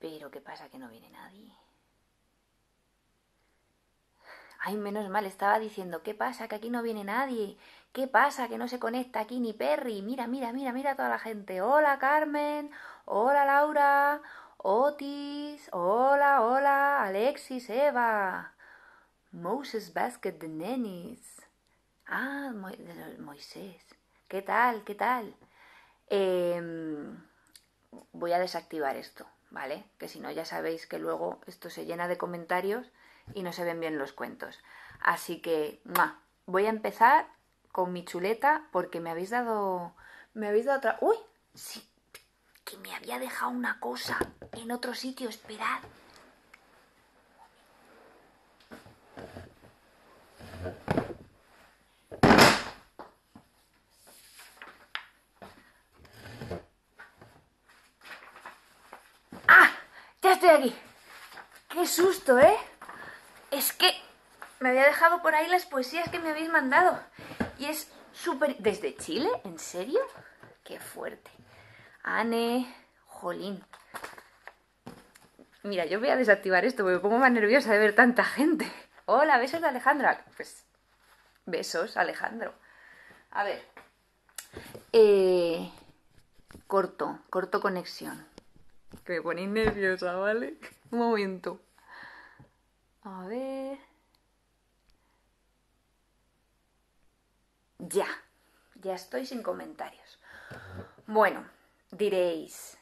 Pero ¿qué pasa? Que no viene nadie. Ay, menos mal, estaba diciendo, ¿qué pasa? Que aquí no viene nadie. ¿Qué pasa? Que no se conecta aquí ni Perry. Mira, mira, mira, mira a toda la gente. Hola, Carmen. Hola, Laura. Otis. Hola, hola. Alexis, Eva. Moses Basket de Nenis. Ah, Moisés. ¿Qué tal? ¿Qué tal? Em, voy a desactivar esto. ¿vale? Que si no ya sabéis que luego esto se llena de comentarios y no se ven bien los cuentos. Así que, ma voy a empezar con mi chuleta porque me habéis dado me habéis dado otra, uy, sí, que me había dejado una cosa en otro sitio, esperad. estoy aquí. Qué susto, ¿eh? Es que me había dejado por ahí las poesías que me habéis mandado. Y es súper... ¿Desde Chile? ¿En serio? Qué fuerte. Anne, Jolín. Mira, yo voy a desactivar esto porque me pongo más nerviosa de ver tanta gente. Hola, besos de Alejandra. Pues besos, Alejandro. A ver. Eh, corto, corto conexión. Que me ponéis nerviosa, ¿vale? Un momento. A ver. Ya. Ya estoy sin comentarios. Bueno, diréis.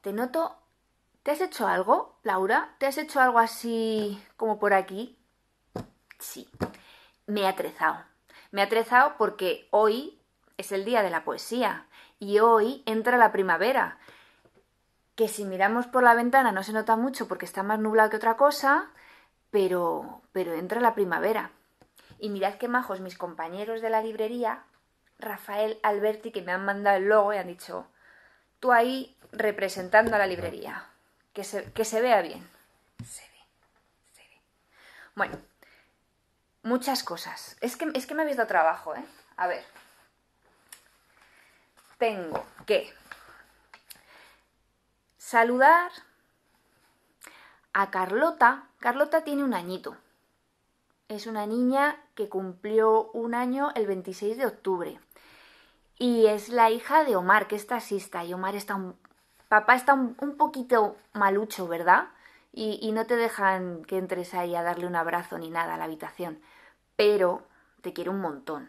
Te noto. ¿Te has hecho algo, Laura? ¿Te has hecho algo así como por aquí? Sí. Me he atrezado. Me he atrezado porque hoy es el día de la poesía y hoy entra la primavera que si miramos por la ventana no se nota mucho porque está más nublado que otra cosa, pero, pero entra la primavera. Y mirad qué majos mis compañeros de la librería, Rafael Alberti, que me han mandado el logo y han dicho, tú ahí representando a la librería, que se, que se vea bien. Se ve, se ve. Bueno, muchas cosas. Es que, es que me habéis dado trabajo, ¿eh? A ver. Tengo que saludar a Carlota. Carlota tiene un añito. Es una niña que cumplió un año el 26 de octubre. Y es la hija de Omar, que es taxista. Y Omar está un... Papá está un, poquito malucho, ¿verdad? Y, no te dejan que entres ahí a darle un abrazo ni nada a la habitación. Pero te quiere un montón.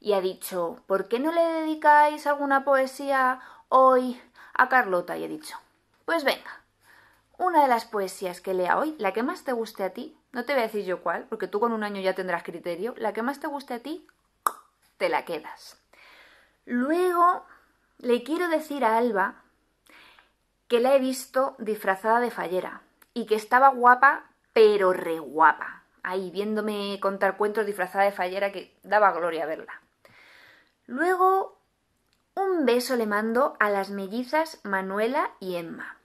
Y ha dicho, ¿por qué no le dedicáis alguna poesía hoy a Carlota? Y ha dicho, pues venga, una de las poesías que lea hoy, la que más te guste a ti, no te voy a decir yo cuál, porque tú con un año ya tendrás criterio, la que más te guste a ti, te la quedas. Luego, le quiero decir a Alba que la he visto disfrazada de fallera y que estaba guapa, pero re guapa. Ahí viéndome contar cuentos disfrazada de fallera que daba gloria verla. Luego, un beso le mando a las mellizas Manuela y Emma.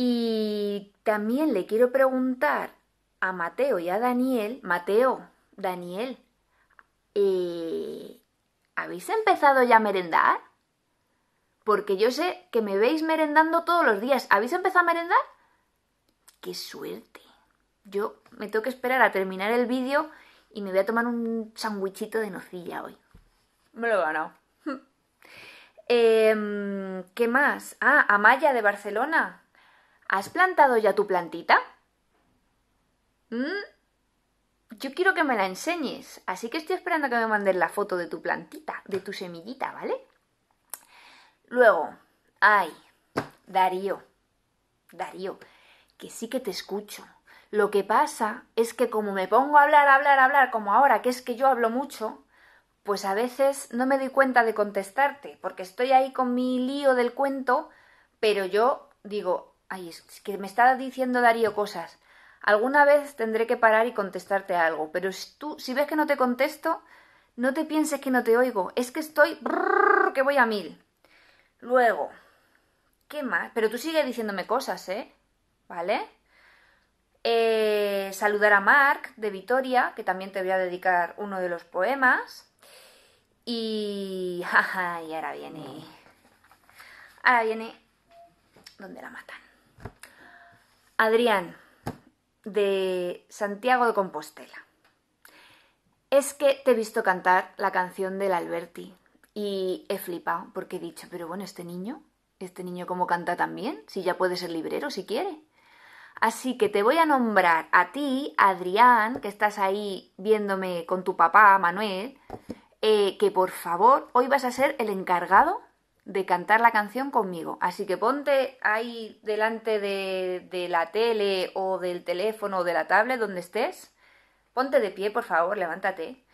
Y también le quiero preguntar a Mateo y a Daniel, Mateo, Daniel, eh, ¿habéis empezado ya a merendar? Porque yo sé que me veis merendando todos los días. ¿Habéis empezado a merendar? ¡Qué suerte! Yo me tengo que esperar a terminar el vídeo y me voy a tomar un sandwichito de nocilla hoy. Me lo he ganado. Em, ¿Qué más? Ah, Amaya de Barcelona. ¿Has plantado ya tu plantita? Mm, yo quiero que me la enseñes, así que estoy esperando que me mandes la foto de tu plantita, de tu semillita, ¿vale? Luego, ay, Darío, Darío, que sí que te escucho. Lo que pasa es que como me pongo a hablar, a hablar, hablar, como ahora, que es que yo hablo mucho, pues a veces no me doy cuenta de contestarte, porque estoy ahí con mi lío del cuento, pero yo digo, Ay, es que me está diciendo Darío cosas. Alguna vez tendré que parar y contestarte algo, pero si tú, si ves que no te contesto, no te pienses que no te oigo, es que estoy que voy a mil. Luego, ¿qué más? Pero tú sigues diciéndome cosas, ¿eh? ¿Vale? Eh, saludar a Mark de Vitoria, que también te voy a dedicar uno de los poemas. Y. y ahora viene. Ahora viene. ¿Dónde la matan. Adrián, de Santiago de Compostela. Es que te he visto cantar la canción del Alberti y he flipado porque he dicho, pero bueno, este niño, este niño cómo canta también, si ya puede ser librero si quiere. Así que te voy a nombrar a ti, Adrián, que estás ahí viéndome con tu papá, Manuel, eh, que por favor hoy vas a ser el encargado de cantar la canción conmigo. Así que ponte ahí delante de, de la tele o del teléfono o de la tablet donde estés. Ponte de pie, por favor, levántate.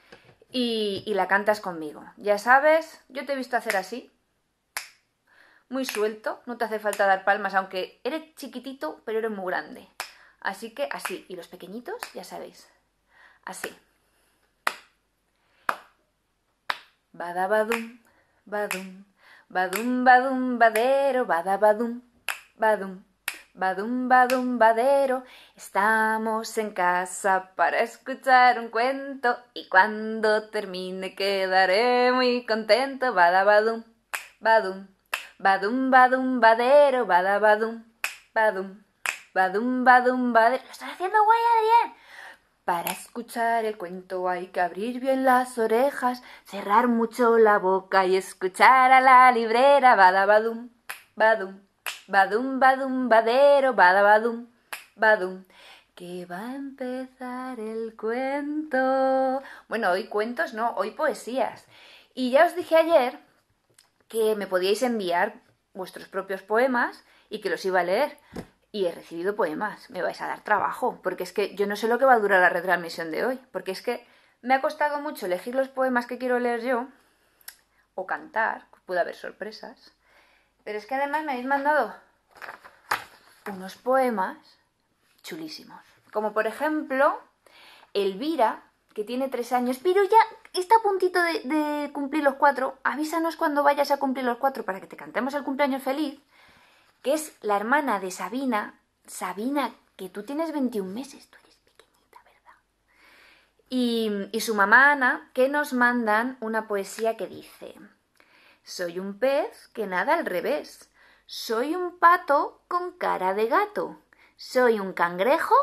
Y, y la cantas conmigo. Ya sabes, yo te he visto hacer así. Muy suelto, no te hace falta dar palmas, aunque eres chiquitito, pero eres muy grande. Así que así. Y los pequeñitos, ya sabéis. Así. Badabadum, badum. Badum, badum, badero, badabadum, badum. Badum, badum, badero, estamos en casa para escuchar un cuento y cuando termine quedaré muy contento. Badabadum, badum, badum, badum, badero, badabadum, badum, badum, badum, badero. ¡Lo estás haciendo guay, Adrián! Para escuchar el cuento hay que abrir bien las orejas, cerrar mucho la boca y escuchar a la librera. Badabadum, badum, badum, badum, badero, badabadum, badum. Que va a empezar el cuento. Bueno, hoy cuentos no, hoy poesías. Y ya os dije ayer que me podíais enviar vuestros propios poemas y que los iba a leer y he recibido poemas. Me vais a dar trabajo, porque es que yo no sé lo que va a durar la retransmisión de hoy, porque es que me ha costado mucho elegir los poemas que quiero leer yo o cantar, puede haber sorpresas, pero es que además me habéis mandado unos poemas chulísimos, como por ejemplo Elvira, que tiene tres años, pero ya está a puntito de, de cumplir los cuatro, avísanos cuando vayas a cumplir los cuatro para que te cantemos el cumpleaños feliz que es la hermana de Sabina. Sabina, que tú tienes 21 meses, tú eres pequeñita, ¿verdad? Y, su mamá Ana, que nos mandan una poesía que dice, soy un pez que nada al revés, soy un pato con cara de gato, soy un cangrejo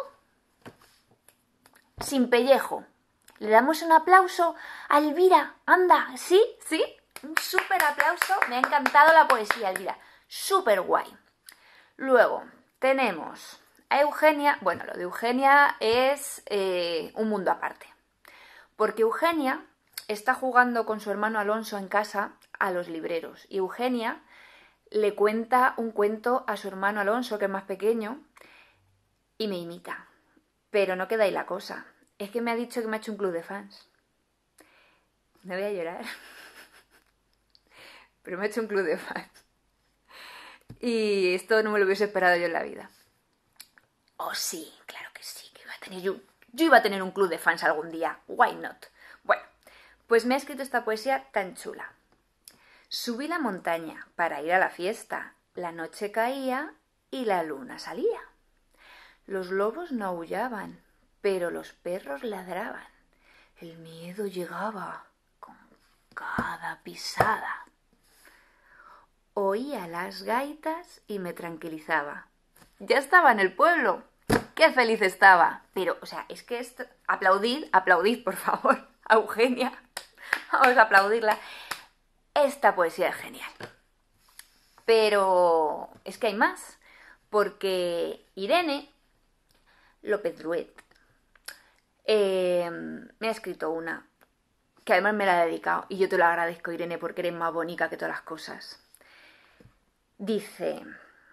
sin pellejo. Le damos un aplauso a Elvira, anda, ¿sí? ¿Sí? Un súper aplauso, me ha encantado la poesía, Elvira, súper guay. Luego, tenemos a Eugenia. Bueno, lo de Eugenia es eh, un mundo aparte. Porque Eugenia está jugando con su hermano Alonso en casa a los libreros. Y Eugenia le cuenta un cuento a su hermano Alonso, que es más pequeño, y me imita. Pero no queda ahí la cosa. Es que me ha dicho que me ha hecho un club de fans. Me voy a llorar. Pero me ha hecho un club de fans. Y esto no me lo hubiese esperado yo en la vida. Oh, sí, claro que sí, que iba a tener yo. Yo iba a tener un club de fans algún día. Why not? Bueno, pues me ha escrito esta poesía tan chula. Subí la montaña para ir a la fiesta. La noche caía y la luna salía. Los lobos no aullaban, pero los perros ladraban. El miedo llegaba con cada pisada. Oía las gaitas y me tranquilizaba. Ya estaba en el pueblo. ¡Qué feliz estaba! Pero, o sea, es que aplaudid, aplaudid, por favor, a Eugenia. Vamos a aplaudirla. Esta poesía es genial. Pero es que hay más, porque Irene López Ruet em, me ha escrito una, que además me la ha dedicado, y yo te lo agradezco, Irene, porque eres más bonita que todas las cosas. Dice,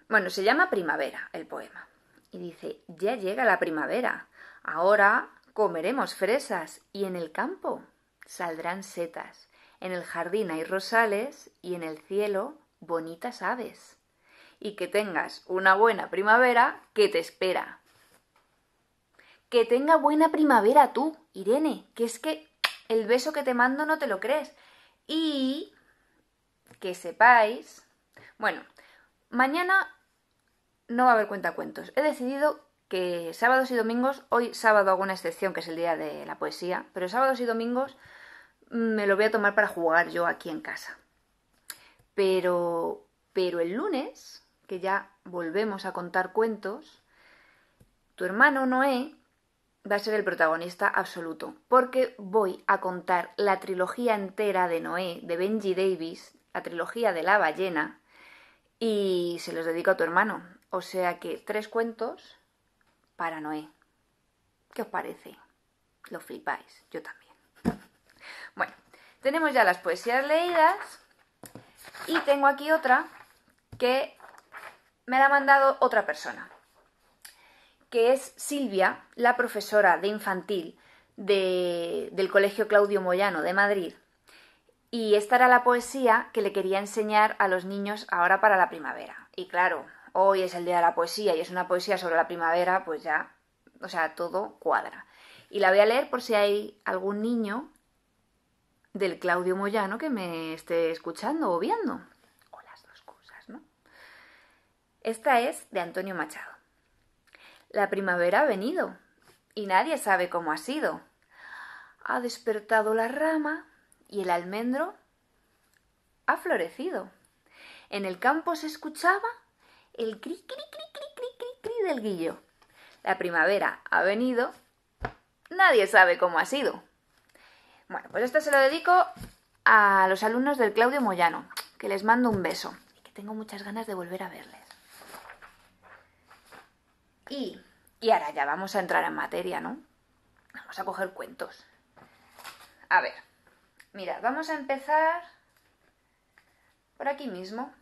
bueno, se llama Primavera el poema. Y dice, ya llega la primavera. Ahora comeremos fresas y en el campo saldrán setas. En el jardín hay rosales y en el cielo bonitas aves. Y que tengas una buena primavera que te espera. Que tenga buena primavera tú, Irene, que es que el beso que te mando no te lo crees. Y que sepáis, bueno, Mañana no va a haber cuentacuentos. He decidido que sábados y domingos, hoy sábado hago una excepción que es el día de la poesía, pero sábados y domingos me lo voy a tomar para jugar yo aquí en casa. Pero, pero el lunes, que ya volvemos a contar cuentos, tu hermano Noé va a ser el protagonista absoluto, porque voy a contar la trilogía entera de Noé, de Benji Davis, la trilogía de la ballena, y se los dedico a tu hermano. O sea que tres cuentos para Noé. ¿Qué os parece? Lo flipáis, yo también. Bueno, tenemos ya las poesías leídas y tengo aquí otra que me la ha mandado otra persona, que es Silvia, la profesora de infantil del Colegio Claudio Moyano de Madrid, y esta era la poesía que le quería enseñar a los niños ahora para la primavera. Y claro, hoy es el día de la poesía y es una poesía sobre la primavera, pues ya, o sea, todo cuadra. Y la voy a leer por si hay algún niño del Claudio Moyano que me esté escuchando o viendo. O las dos cosas, ¿no? Esta es de Antonio Machado. La primavera ha venido y nadie sabe cómo ha sido. Ha despertado la rama y el almendro ha florecido. En el campo se escuchaba el cri cri cri cri cri cri del guillo. La primavera ha venido, nadie sabe cómo ha sido. Bueno, pues esto se lo dedico a los alumnos del Claudio Moyano, que les mando un beso y que tengo muchas ganas de volver a verles. Y, y ahora ya vamos a entrar en materia, ¿no? Vamos a coger cuentos. A ver. Mira, vamos a empezar por aquí mismo.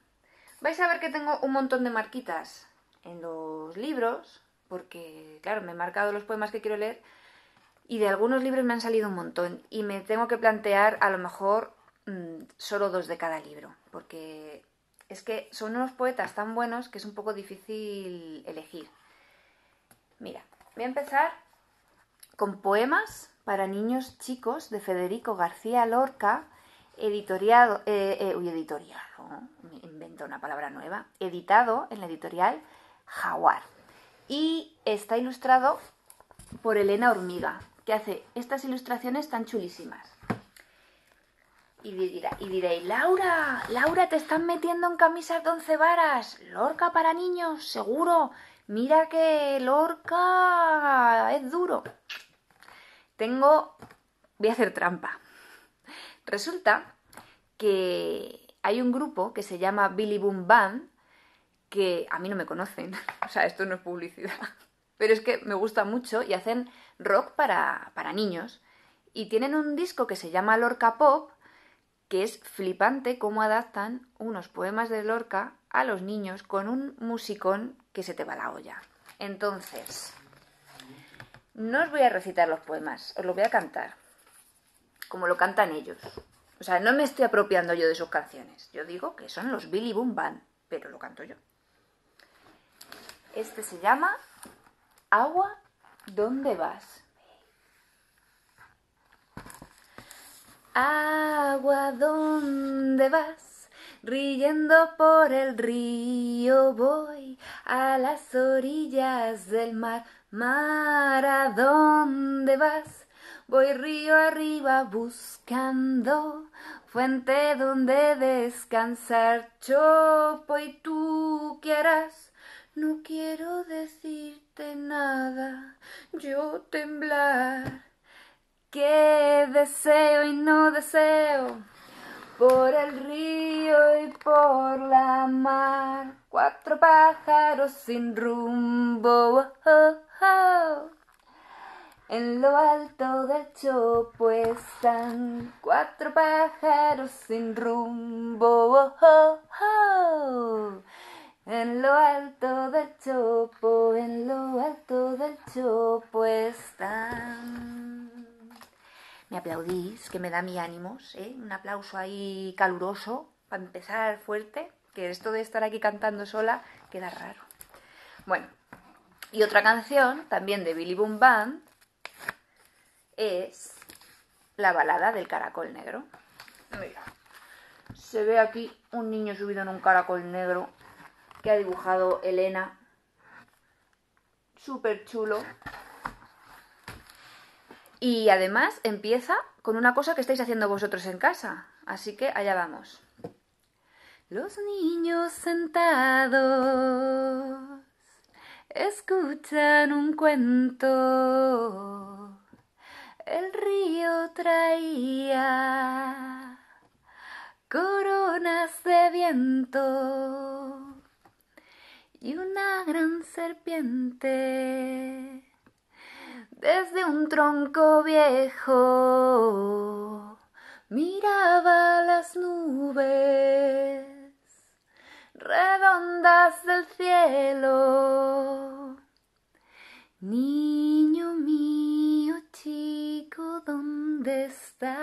Vais a ver que tengo un montón de marquitas en los libros, porque, claro, me he marcado los poemas que quiero leer y de algunos libros me han salido un montón y me tengo que plantear a lo mejor mm, solo dos de cada libro, porque es que son unos poetas tan buenos que es un poco difícil elegir. Mira, voy a empezar con poemas para niños chicos de Federico García Lorca, editoriado, eh, eh editorial, invento una palabra nueva, editado en la editorial Jaguar. Y está ilustrado por Elena Hormiga, que hace estas ilustraciones tan chulísimas. Y, y diréis, Laura, Laura, te están metiendo en camisas de once varas. Lorca para niños, seguro. Mira que Lorca es duro. Tengo, voy a hacer trampa. Resulta que hay un grupo que se llama Billy Boom Band, que a mí no me conocen, o sea, esto no es publicidad, pero es que me gusta mucho y hacen rock para, para niños. Y tienen un disco que se llama Lorca Pop, que es flipante cómo adaptan unos poemas de Lorca a los niños con un musicón que se te va la olla. Entonces, no os voy a recitar los poemas, os los voy a cantar, como lo cantan ellos. O sea, no me estoy apropiando yo de sus canciones. Yo digo que son los Billy Boom Band, pero lo canto yo. Este se llama Agua, ¿dónde vas? Agua, ¿dónde vas? Riendo por el río voy a las orillas del mar. Mar, ¿a dónde vas? Voy río arriba buscando fuente donde descansar. Chopo y tú qué harás. No quiero decirte nada, yo temblar. ¿Qué deseo y no deseo? por el río y por la mar, cuatro pájaros sin rumbo. Oh, oh. En lo alto del chopo están cuatro pájaros sin rumbo. Oh, en lo alto del chopo, en lo alto del chopo están me aplaudís, que me da mi ánimos, ¿eh? un aplauso ahí caluroso, para empezar fuerte, que esto de estar aquí cantando sola queda raro. Bueno, y otra canción también de Billy Boom Band es la balada del caracol negro. se ve aquí un niño subido en un caracol negro que ha dibujado Elena. Súper chulo. Y además empieza con una cosa que estáis haciendo vosotros en casa. Así que allá vamos. Los niños sentados escuchan un cuento. El río traía coronas de viento y una gran serpiente desde un tronco viejo miraba las nubes redondas del cielo. Niño mío, chico, ¿dónde estás?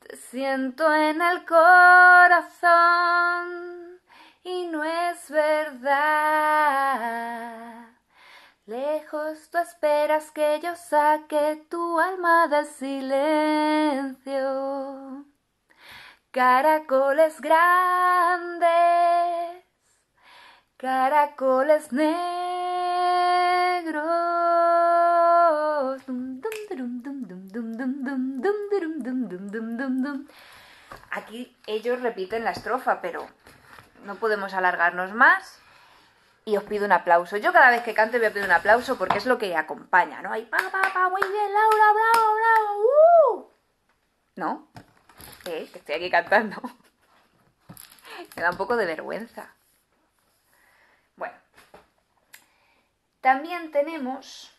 Te siento en el corazón y no es verdad. Lejos tú esperas que yo saque tu alma del silencio. Caracoles grandes, caracoles negros. Aquí ellos repiten la estrofa, pero no podemos alargarnos más y os pido un aplauso. Yo cada vez que canto voy a pedir un aplauso porque es lo que acompaña, ¿no? Ahí, pa, pa, pa, muy bien, Laura, bravo, bravo, uh. ¿No? Eh, que estoy aquí cantando. Me da un poco de vergüenza. Bueno. También tenemos...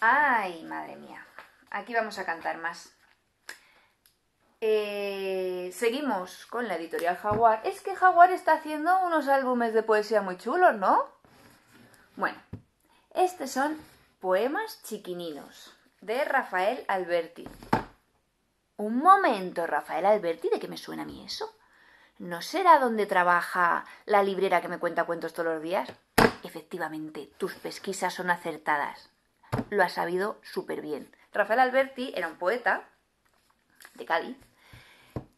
Ay, madre mía. Aquí vamos a cantar más. Eh, seguimos con la editorial Jaguar. Es que Jaguar está haciendo unos álbumes de poesía muy chulos, ¿no? Bueno, estos son Poemas Chiquininos de Rafael Alberti. Un momento, Rafael Alberti, ¿de qué me suena a mí eso? ¿No será donde trabaja la librera que me cuenta cuentos todos los días? Efectivamente, tus pesquisas son acertadas. Lo has sabido súper bien. Rafael Alberti era un poeta de Cali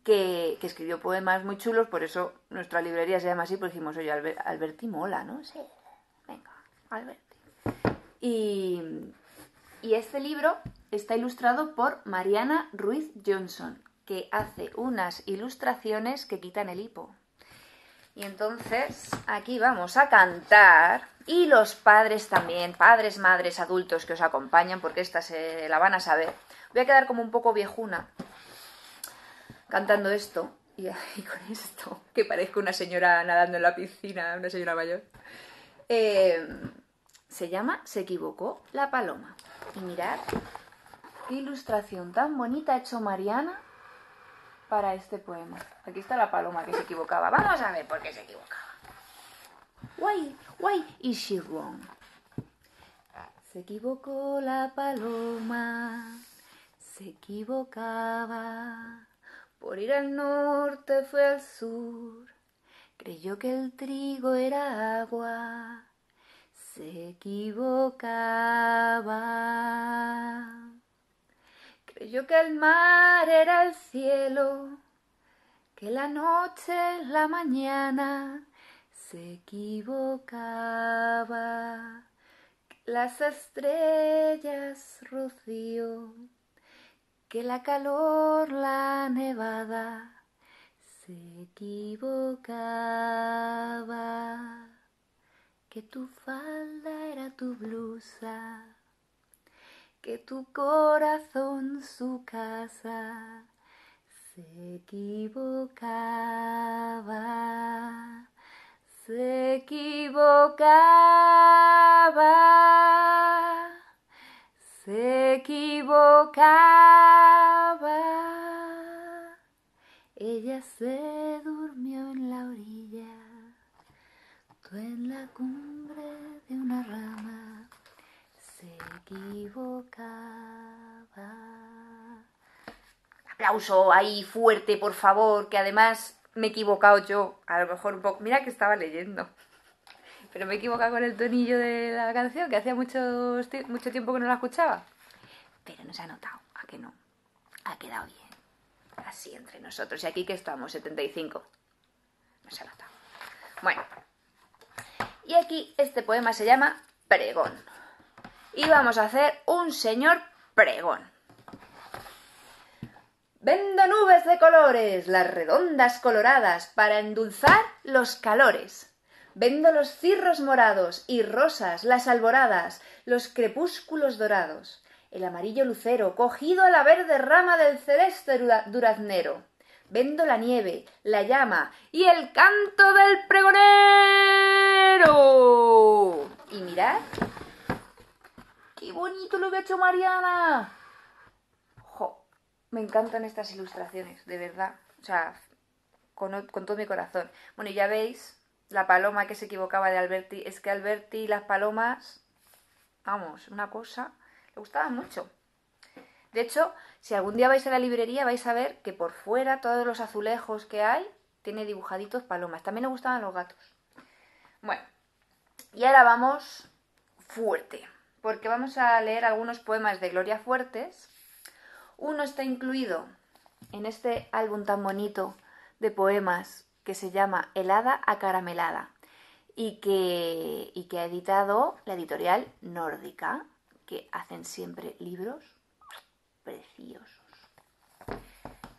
que, escribió poemas muy chulos, por eso nuestra librería se llama así, porque dijimos, oye, Alberti mola, ¿no? Sí, venga, Alberti. Y, y este libro está ilustrado por Mariana Ruiz Johnson, que hace unas ilustraciones que quitan el hipo. Y entonces aquí vamos a cantar. Y los padres también, padres, madres, adultos que os acompañan, porque esta se la van a saber. Voy a quedar como un poco viejuna, cantando esto y, con esto, que parezco una señora nadando en la piscina, una señora mayor. Eh, se llama Se equivocó la paloma. Y mirad qué ilustración tan bonita ha hecho Mariana para este poema. Aquí está la paloma que se equivocaba. Vamos a ver por qué se equivocaba. Why, why is she wrong? Se equivocó la paloma, se equivocaba. Por ir al norte fue al sur, creyó que el trigo era agua, se equivocaba. Creyó que el mar era el cielo, que la noche, la mañana, se equivocaba. Las estrellas rocío que la calor, la nevada, se equivocaba, que tu falda era tu blusa, que tu corazón su casa, se equivocaba, se equivocaba se equivocaba. Ella se durmió en la orilla, tú en la cumbre de una rama, se equivocaba. Aplauso ahí fuerte, por favor, que además me he equivocado yo. A lo mejor un poco. Mira que estaba leyendo pero me he equivocado con el tonillo de la canción, que hacía mucho, mucho tiempo que no la escuchaba. Pero no se ha notado, a que no. Ha quedado bien. Así entre nosotros. Y aquí que estamos, 75. No se ha notado. Bueno. Y aquí este poema se llama Pregón. Y vamos a hacer un señor pregón. Vendo nubes de colores, las redondas coloradas, para endulzar los calores Vendo los cirros morados y rosas, las alboradas, los crepúsculos dorados, el amarillo lucero cogido a la verde rama del celeste duraznero. Vendo la nieve, la llama y el canto del pregonero. Y mirad, qué bonito lo que ha hecho Mariana. me encantan estas ilustraciones, de verdad. O sea, con todo mi corazón. Bueno, ya veis la paloma que se equivocaba de Alberti. Es que Alberti y las palomas, vamos, una cosa, le gustaban mucho. De hecho, si algún día vais a la librería vais a ver que por fuera todos los azulejos que hay tiene dibujaditos palomas. También le gustaban los gatos. Bueno, y ahora vamos fuerte, porque vamos a leer algunos poemas de Gloria Fuertes. Uno está incluido en este álbum tan bonito de poemas que se llama Helada acaramelada y que, y que ha editado la editorial nórdica, que hacen siempre libros preciosos.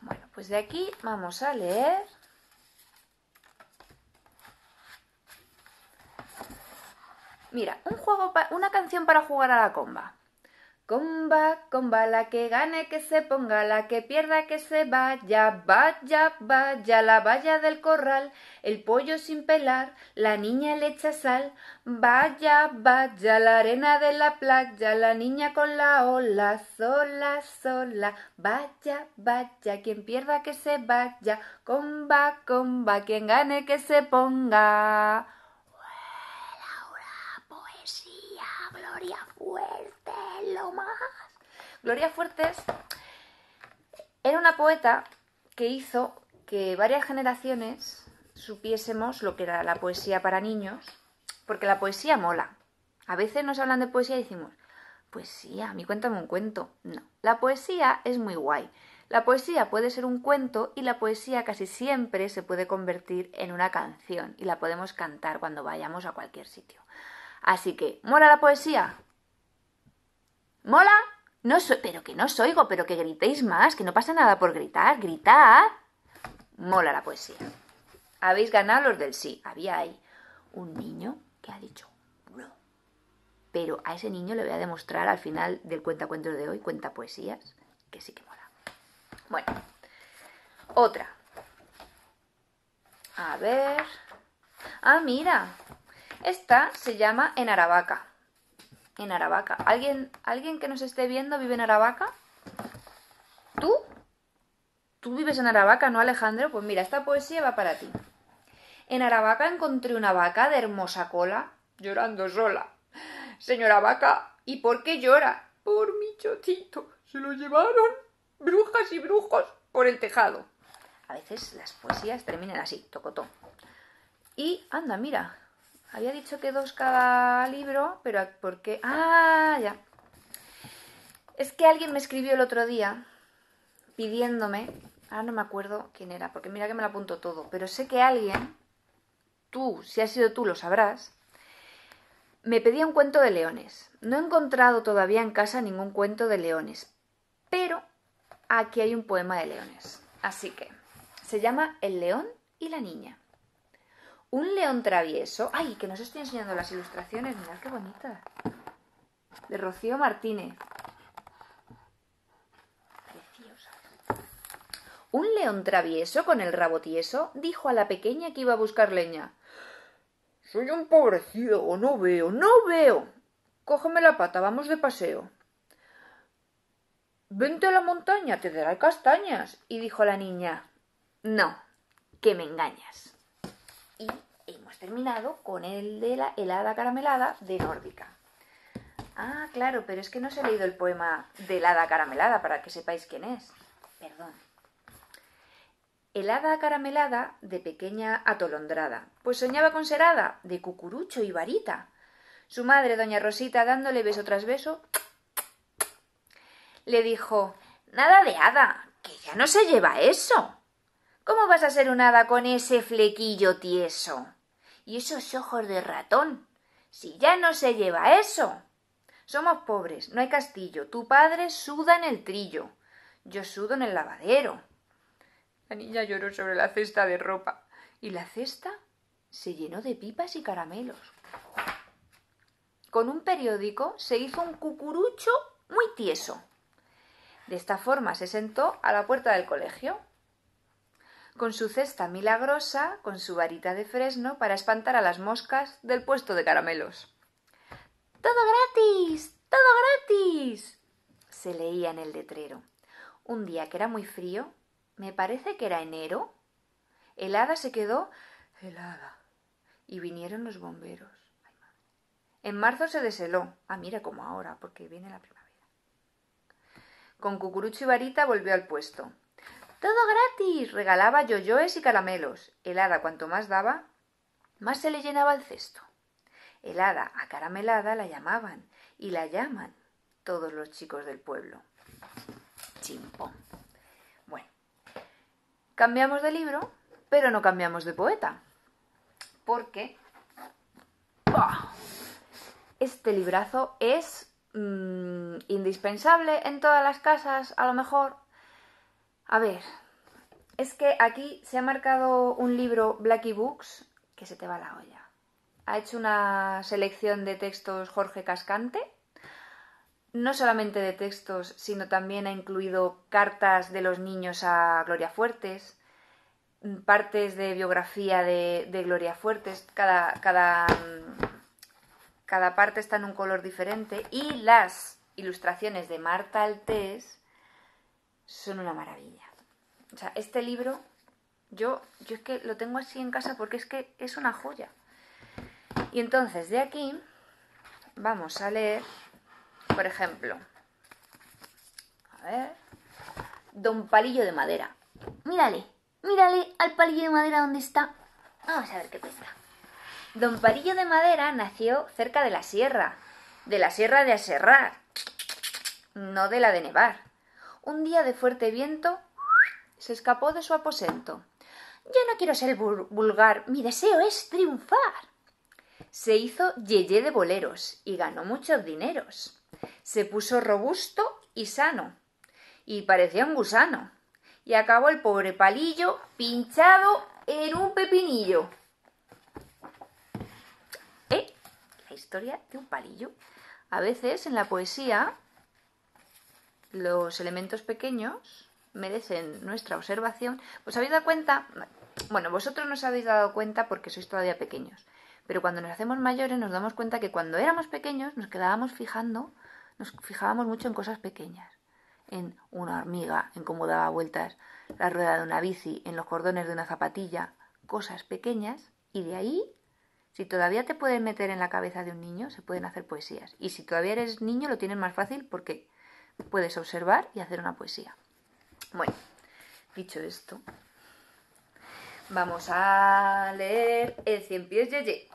Bueno, pues de aquí vamos a leer Mira, un juego una canción para jugar a la comba. Comba, comba, la que gane, que se ponga, la que pierda, que se vaya, vaya, vaya, la valla del corral, el pollo sin pelar, la niña le echa sal, vaya, vaya, la arena de la playa, la niña con la ola, sola, sola, vaya, vaya, quien pierda, que se vaya, comba, comba, quien gane, que se ponga. poesía, gloria, fuerza. Gloria Fuertes era una poeta que hizo que varias generaciones supiésemos lo que era la poesía para niños, porque la poesía mola. A veces nos hablan de poesía y decimos, poesía, a mí cuéntame un cuento. No, la poesía es muy guay. La poesía puede ser un cuento y la poesía casi siempre se puede convertir en una canción y la podemos cantar cuando vayamos a cualquier sitio. Así que, ¿mola la poesía? ¿Mola? No pero que no os oigo, pero que gritéis más, que no pasa nada por gritar, gritad. Mola la poesía. Habéis ganado los del sí. Había ahí un niño que ha dicho no. Pero a ese niño le voy a demostrar al final del cuentacuentos de hoy, cuenta poesías, que sí que mola. Bueno, otra. A ver. Ah, mira. Esta se llama En en Aravaca. ¿Alguien, ¿Alguien que nos esté viendo vive en Aravaca? ¿Tú? ¿Tú vives en Aravaca, no Alejandro? Pues mira, esta poesía va para ti. En Aravaca encontré una vaca de hermosa cola, llorando sola. Señora vaca, ¿y por qué llora? Por mi chotito. Se lo llevaron brujas y brujos por el tejado. A veces las poesías terminan así, Tocotó. Y anda, mira, había dicho que dos cada libro, pero ¿por qué? Ah, ya. Es que alguien me escribió el otro día pidiéndome, ahora no me acuerdo quién era, porque mira que me lo apunto todo, pero sé que alguien, tú, si has sido tú, lo sabrás, me pedía un cuento de leones. No he encontrado todavía en casa ningún cuento de leones, pero aquí hay un poema de leones. Así que se llama El león y la niña. Un león travieso. Ay, que nos estoy enseñando las ilustraciones. Mirad qué bonita. De Rocío Martínez. Preciosa. Un león travieso con el rabo tieso dijo a la pequeña que iba a buscar leña. Soy un pobre no veo, no veo. Cógeme la pata, vamos de paseo. Vente a la montaña, te daré castañas. Y dijo la niña, no, que me engañas. Y terminado con el de la helada caramelada de Nórdica. Ah, claro, pero es que no se he leído el poema de helada caramelada para que sepáis quién es. Perdón. Helada caramelada de pequeña atolondrada. Pues soñaba con serada de cucurucho y varita. Su madre, doña Rosita, dándole beso tras beso, le dijo Nada de hada, que ya no se lleva eso. ¿Cómo vas a ser un hada con ese flequillo tieso? y esos ojos de ratón. Si ya no se lleva eso. Somos pobres, no hay castillo. Tu padre suda en el trillo. Yo sudo en el lavadero. La niña lloró sobre la cesta de ropa. Y la cesta se llenó de pipas y caramelos. Con un periódico se hizo un cucurucho muy tieso. De esta forma se sentó a la puerta del colegio con su cesta milagrosa, con su varita de fresno, para espantar a las moscas del puesto de caramelos. ¡Todo gratis! ¡Todo gratis! se leía en el letrero. Un día que era muy frío, me parece que era enero, helada se quedó helada y vinieron los bomberos. En marzo se desheló. Ah, mira como ahora, porque viene la primavera. Con cucurucho y varita volvió al puesto. Todo gratis. Regalaba yo-yoes y caramelos. El hada cuanto más daba, más se le llenaba el cesto. El hada caramelada la llamaban y la llaman todos los chicos del pueblo. Chimpón. Bueno, cambiamos de libro, pero no cambiamos de poeta. Porque este librazo es mm, indispensable en todas las casas, a lo mejor, a ver, es que aquí se ha marcado un libro Blackie Books que se te va la olla. Ha hecho una selección de textos Jorge Cascante, no solamente de textos, sino también ha incluido cartas de los niños a Gloria Fuertes, partes de biografía de, Gloria Fuertes, cada, cada, cada parte está en un color diferente, y las ilustraciones de Marta Altés son una maravilla. O sea, este libro, yo, yo es que lo tengo así en casa porque es que es una joya. Y entonces, de aquí, vamos a leer, por ejemplo, a ver, Don Palillo de Madera. Mírale, mírale al palillo de madera donde está. Vamos a ver qué cuesta. Don Palillo de Madera nació cerca de la sierra, de la sierra de Aserrar, no de la de Nevar un día de fuerte viento, se escapó de su aposento. Yo no quiero ser vulgar, mi deseo es triunfar. Se hizo yeye de boleros y ganó muchos dineros. Se puso robusto y sano, y parecía un gusano. Y acabó el pobre palillo pinchado en un pepinillo. ¿Eh? La historia de un palillo. A veces en la poesía los elementos pequeños merecen nuestra observación, ¿os habéis dado cuenta? Bueno, vosotros no os habéis dado cuenta porque sois todavía pequeños, pero cuando nos hacemos mayores nos damos cuenta que cuando éramos pequeños nos quedábamos fijando, nos fijábamos mucho en cosas pequeñas, en una hormiga, en cómo daba vueltas la rueda de una bici, en los cordones de una zapatilla, cosas pequeñas, y de ahí, si todavía te pueden meter en la cabeza de un niño, se pueden hacer poesías. Y si todavía eres niño, lo tienes más fácil porque puedes observar y hacer una poesía. Bueno, dicho esto, vamos a leer El Cien Pies Yeye.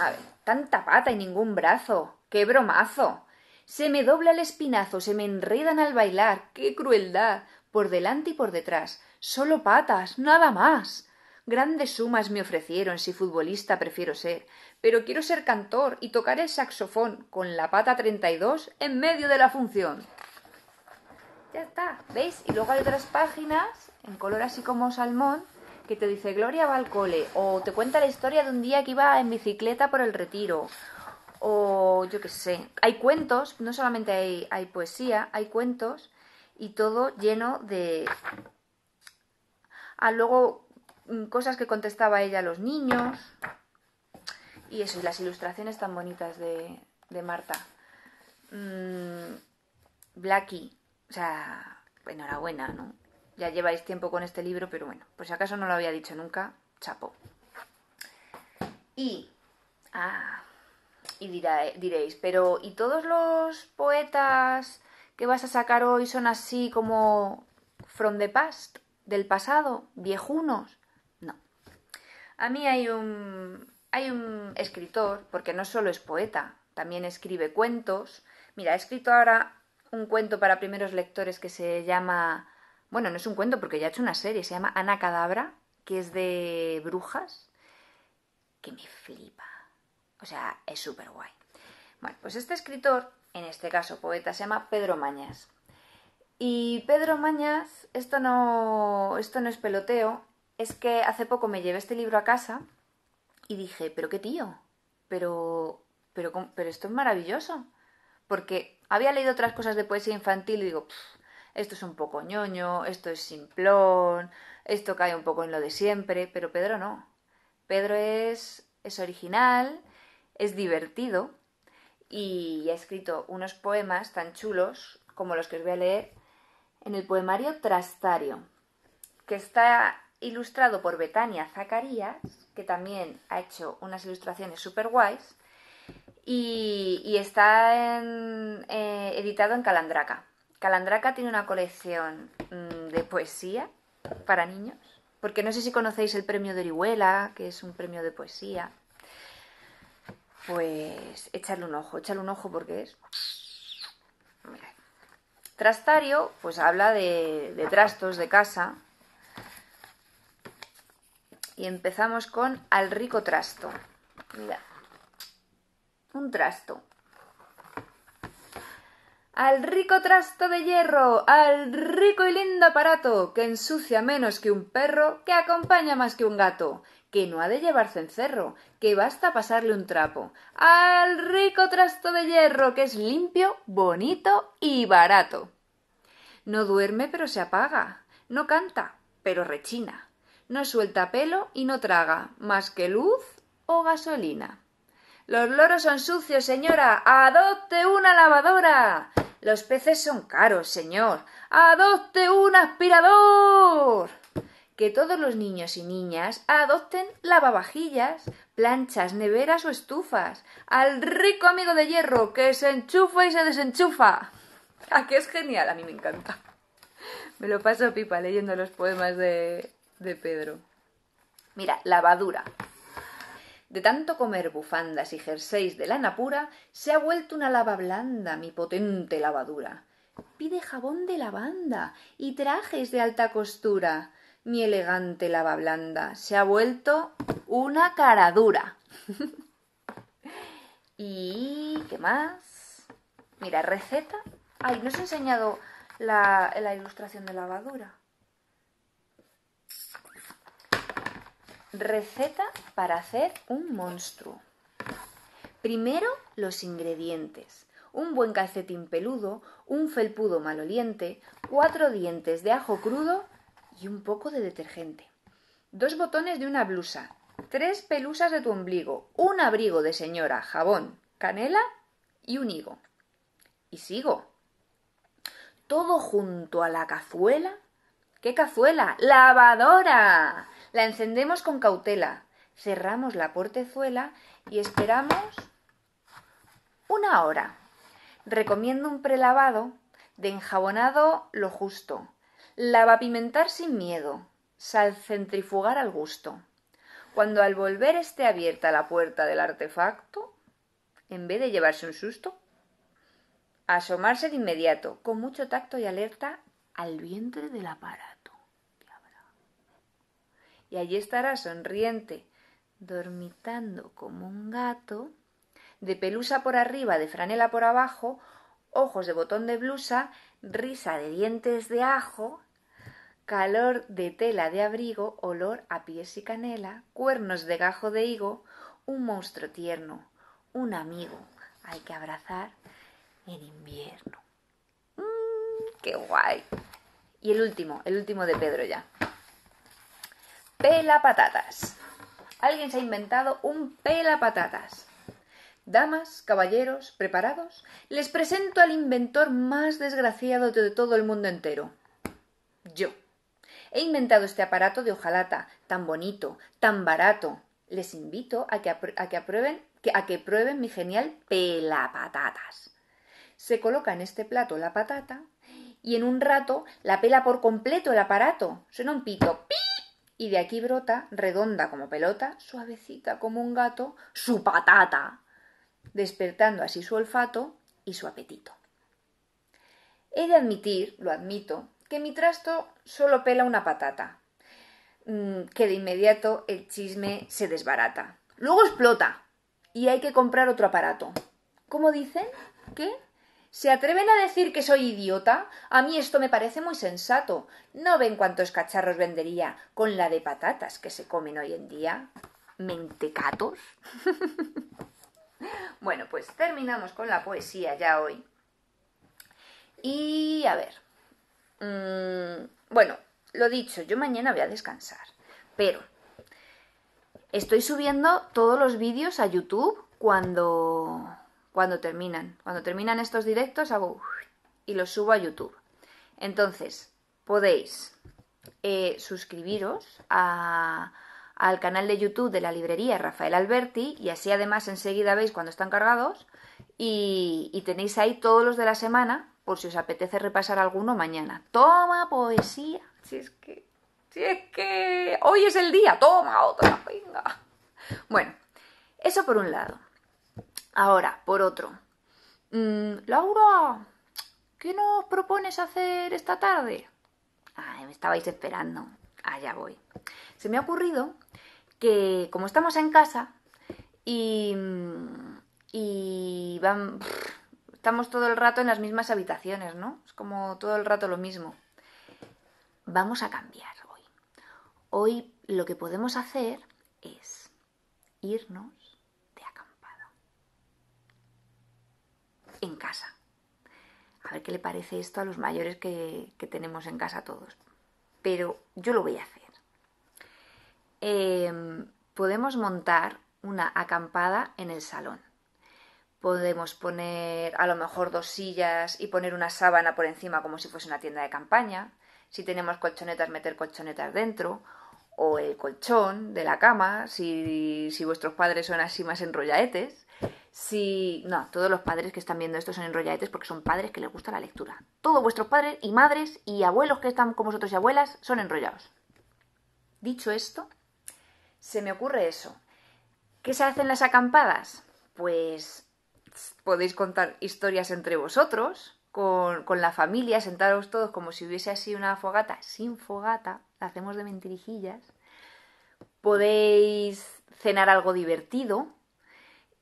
A ver, tanta pata y ningún brazo. ¡Qué bromazo! Se me dobla el espinazo, se me enredan al bailar. ¡Qué crueldad! Por delante y por detrás. Solo patas, nada más. Grandes sumas me ofrecieron si futbolista prefiero ser, pero quiero ser cantor y tocar el saxofón con la pata 32 en medio de la función. Ya está, ¿veis? Y luego hay otras páginas en color así como salmón que te dice Gloria va al cole o te cuenta la historia de un día que iba en bicicleta por el retiro o yo qué sé. Hay cuentos, no solamente hay, poesía, hay cuentos y todo lleno de... Ah, luego Mm, cosas que contestaba ella a los niños. Y eso, y las ilustraciones tan bonitas de, de Marta. Blacky mm, Blackie, o sea, enhorabuena, ¿no? Ya lleváis tiempo con este libro, pero bueno, por si acaso no lo había dicho nunca, chapo. Y, ah, y diréis, pero ¿y todos los poetas que vas a sacar hoy son así como from the past, del pasado, viejunos? A mí hay un, hay un escritor, porque no solo es poeta, también escribe cuentos. Mira, he escrito ahora un cuento para primeros lectores que se llama, bueno, no es un cuento porque ya he hecho una serie, se llama Ana Cadabra, que es de brujas, que me flipa. O sea, es súper guay. Bueno, pues este escritor, en este caso poeta, se llama Pedro Mañas. Y Pedro Mañas, esto no, esto no es peloteo, es que hace poco me llevé este libro a casa y dije, pero qué tío, pero, pero, pero esto es maravilloso. Porque había leído otras cosas de poesía infantil y digo, esto es un poco ñoño, esto es simplón, esto cae un poco en lo de siempre, pero Pedro no. Pedro es, es original, es divertido y ha escrito unos poemas tan chulos como los que os voy a leer en el poemario Trastario, que está ilustrado por Betania Zacarías, que también ha hecho unas ilustraciones super guays, y, está eh, editado en Calandraca. Calandraca tiene una colección mm, de poesía para niños, porque no sé si conocéis el premio de Orihuela, que es un premio de poesía. Pues échale un ojo, échale un ojo porque es... Trastario, pues habla de, de trastos de casa, y empezamos con al rico trasto. Mira, un trasto. Al rico trasto de hierro, al rico y lindo aparato, que ensucia menos que un perro, que acompaña más que un gato, que no ha de llevar cencerro, que basta pasarle un trapo. Al rico trasto de hierro, que es limpio, bonito y barato. No duerme pero se apaga, no canta pero rechina, no suelta pelo y no traga más que luz o gasolina. Los loros son sucios, señora. Adopte una lavadora. Los peces son caros, señor. Adopte un aspirador. Que todos los niños y niñas adopten lavavajillas, planchas, neveras o estufas. Al rico amigo de hierro que se enchufa y se desenchufa. Aquí ah, es genial, a mí me encanta. Me lo paso pipa leyendo los poemas de, de Pedro. Mira, lavadura. De tanto comer bufandas y jerseys de lana pura, se ha vuelto una lava blanda mi potente lavadura. Pide jabón de lavanda y trajes de alta costura. Mi elegante lava blanda se ha vuelto una caradura ¿Y qué más? Mira, receta. Ay, no os he enseñado la ilustración de lavadura. Receta para hacer un monstruo. Primero, los ingredientes. Un buen calcetín peludo, un felpudo maloliente, cuatro dientes de ajo crudo y un poco de detergente. Dos botones de una blusa, tres pelusas de tu ombligo, un abrigo de señora, jabón, canela y un higo. Y sigo. Todo junto a la cazuela. ¿Qué cazuela? ¡Lavadora! La encendemos con cautela, cerramos la portezuela y esperamos una hora. Recomiendo un prelavado de enjabonado lo justo. pimentar sin miedo, sal centrifugar al gusto. Cuando al volver esté abierta la puerta del artefacto, en vez de llevarse un susto, asomarse de inmediato, con mucho tacto y alerta, al vientre del aparato y allí estará sonriente, dormitando como un gato, de pelusa por arriba, de franela por abajo, ojos de botón de blusa, risa de dientes de ajo, calor de tela de abrigo, olor a pies y canela, cuernos de gajo de higo, un monstruo tierno, un amigo, hay que abrazar en invierno. Mm, ¡Qué guay! Y el último, el último de Pedro ya patatas. Alguien se ha inventado un pela patatas. Damas, caballeros, preparados, les presento al inventor más desgraciado de todo el mundo entero. Yo. He inventado este aparato de hojalata, tan bonito, tan barato. Les invito a que, aprueben, que, a que prueben mi genial pela patatas. Se coloca en este plato la patata y en un rato la pela por completo el aparato. Suena un pito. ¡Pi! y de aquí brota, redonda como pelota, suavecita como un gato, su patata, despertando así su olfato y su apetito. He de admitir, lo admito, que mi trasto solo pela una patata, mm, que de inmediato el chisme se desbarata. Luego explota y hay que comprar otro aparato. ¿Cómo dicen? ¿Qué? ¿Se atreven a decir que soy idiota? A mí esto me parece muy sensato. ¿No ven cuántos cacharros vendería con la de patatas que se comen hoy en día? ¿Mentecatos? bueno, pues terminamos con la poesía ya hoy. Y a ver. Mm, bueno, lo dicho, yo mañana voy a descansar. Pero estoy subiendo todos los vídeos a YouTube cuando cuando terminan. Cuando terminan estos directos hago y los subo a YouTube. Entonces, podéis eh, suscribiros al canal de YouTube de la librería Rafael Alberti y así además enseguida veis cuando están cargados y, tenéis ahí todos los de la semana por si os apetece repasar alguno mañana. Toma poesía, si es que, si es que hoy es el día, toma otra, venga. Bueno, eso por un lado. Ahora, por otro. Mm, Laura, ¿qué nos propones hacer esta tarde? Ay, me estabais esperando. Allá voy. Se me ha ocurrido que como estamos en casa y, y estamos todo el rato en las mismas habitaciones, ¿no? Es como todo el rato lo mismo. Vamos a cambiar hoy. Hoy lo que podemos hacer es irnos en casa. A ver qué le parece esto a los mayores que, tenemos en casa todos. Pero yo lo voy a hacer. Em, podemos montar una acampada en el salón. Podemos poner a lo mejor dos sillas y poner una sábana por encima como si fuese una tienda de campaña. Si tenemos colchonetas, meter colchonetas dentro. O el colchón de la cama, si, si vuestros padres son así más enrollaetes si. No, todos los padres que están viendo esto son enrolladetes porque son padres que les gusta la lectura. Todos vuestros padres y madres y abuelos que están con vosotros y abuelas son enrollados. Dicho esto, se me ocurre eso. ¿Qué se hacen las acampadas? Pues podéis contar historias entre vosotros, con, con, la familia, sentaros todos como si hubiese así una fogata, sin fogata, la hacemos de mentirijillas, podéis cenar algo divertido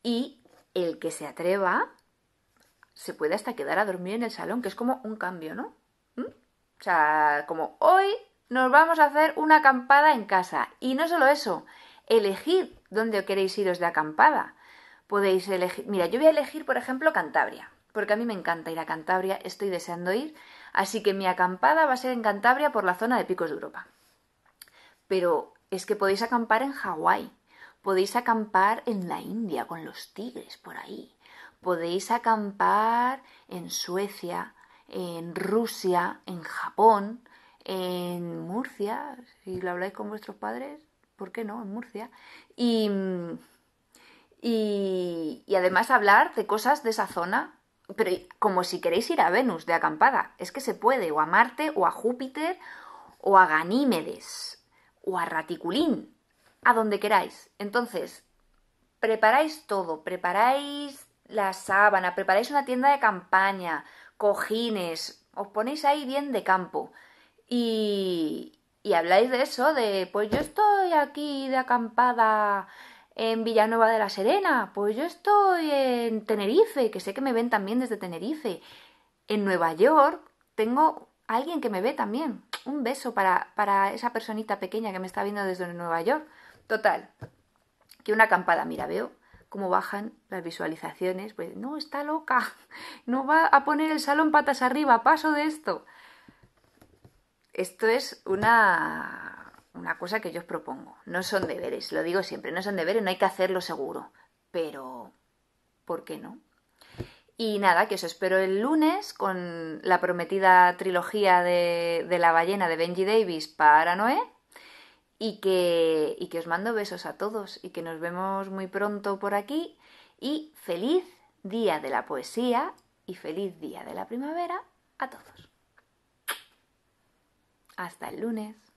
y el que se atreva se puede hasta quedar a dormir en el salón, que es como un cambio, ¿no? ¿Mm? O sea, como hoy nos vamos a hacer una acampada en casa. Y no solo eso, elegid dónde queréis iros de acampada. Podéis elegir, mira, yo voy a elegir, por ejemplo, Cantabria, porque a mí me encanta ir a Cantabria, estoy deseando ir, así que mi acampada va a ser en Cantabria por la zona de Picos de Europa. Pero es que podéis acampar en Hawái, Podéis acampar en la India con los tigres por ahí. Podéis acampar en Suecia, en Rusia, en Japón, en Murcia, si lo habláis con vuestros padres, ¿por qué no? En Murcia. Y, y, además hablar de cosas de esa zona, pero como si queréis ir a Venus de acampada, es que se puede, o a Marte, o a Júpiter, o a Ganímedes, o a Raticulín a donde queráis. Entonces, preparáis todo, preparáis la sábana, preparáis una tienda de campaña, cojines, os ponéis ahí bien de campo y, y habláis de eso, de pues yo estoy aquí de acampada en Villanueva de la Serena, pues yo estoy en Tenerife, que sé que me ven también desde Tenerife, en Nueva York tengo a alguien que me ve también. Un beso para, para esa personita pequeña que me está viendo desde Nueva York. Total, que una acampada, mira, veo cómo bajan las visualizaciones, pues no, está loca, no va a poner el salón patas arriba, paso de esto. Esto es una, una cosa que yo os propongo, no son deberes, lo digo siempre, no son deberes, no hay que hacerlo seguro, pero ¿por qué no? Y nada, que os espero el lunes con la prometida trilogía de, de la ballena de Benji Davis para Noé y que, que os mando besos a todos y que nos vemos muy pronto por aquí y feliz día de la poesía y feliz día de la primavera a todos. Hasta el lunes.